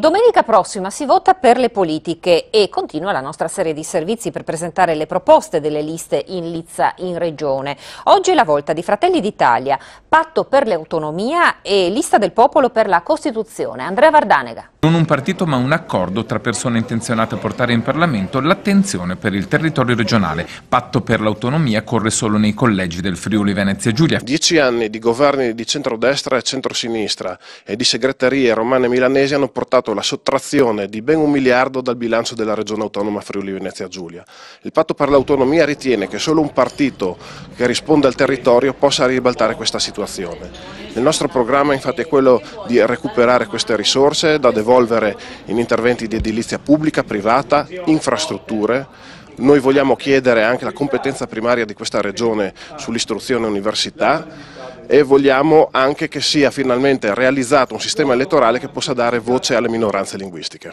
Domenica prossima si vota per le politiche e continua la nostra serie di servizi per presentare le proposte delle liste in Lizza in Regione. Oggi è la volta di Fratelli d'Italia, Patto per l'Autonomia e Lista del Popolo per la Costituzione. Andrea Vardanega. Non un partito ma un accordo tra persone intenzionate a portare in Parlamento l'attenzione per il territorio regionale. Patto per l'autonomia corre solo nei collegi del Friuli Venezia Giulia. Dieci anni di governi di centrodestra e centrosinistra e di segreterie romane e milanesi hanno portato alla sottrazione di ben un miliardo dal bilancio della regione autonoma Friuli Venezia Giulia. Il patto per l'autonomia ritiene che solo un partito che risponde al territorio possa ribaltare questa situazione. Il nostro programma infatti è quello di recuperare queste risorse da devolvere coinvolvere in interventi di edilizia pubblica, privata, infrastrutture, noi vogliamo chiedere anche la competenza primaria di questa regione sull'istruzione e università e vogliamo anche che sia finalmente realizzato un sistema elettorale che possa dare voce alle minoranze linguistiche.